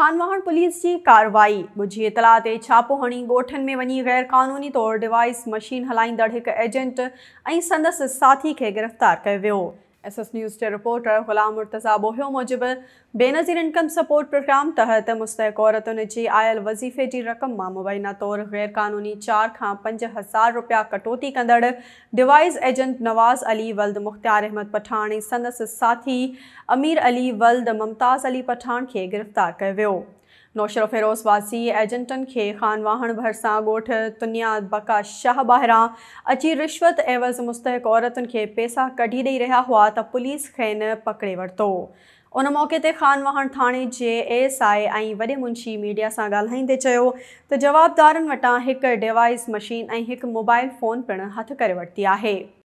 खानवाहन police की कार्रवाई ॻुझी इतला ते छापो हणी ॻोठनि में वञी ग़ैरक़ानूनी तौर डिवाइस मशीन हलाईंदड़ एक एजेंट ऐं संदसि साथी खे गिरफ़्तार कयो एस एस न्यूज़ के रिपोर्टर गुलाम मुर्तज़ा बोहो मूजिब बेनज़ीर इनकम सपोर्ट प्रोग्राम तहत मुस्तक औरतुनि आयल वज़ीफ़े की रक़म में मुबैना तौरु ग़ैरक़ानूनी चार खां पंज हज़ार रुपया कटौती कंदड़ डिवाइस एजेंट नवाज़ अली वल्द मुख़्तियार अहमद पठान संदस साथी अमीर अली वल्द मुमताज़ अली पठान के गिरफ़्तार कयो नौशर फरोज वासी एजेंटनि खे ख़ान वाहण भरिसां ॻोठ तुनियाद बका शाह बहरा अची रिश्वत एवज़ मुस्तहक औरतुनि खे पैसा कढी ॾेई रहा हुआ त पुलिस खेनि पकड़े वरतो उन मौक़े ते ख़ान वाहण थाणे जे एस आई ऐं वॾे मुंशी मीडिया से ॻाल्हाईंदे चयो त जवाबदारनि वटां डिवाइस मशीन ऐं मोबाइल फ़ोन पिण हथ कर वरती है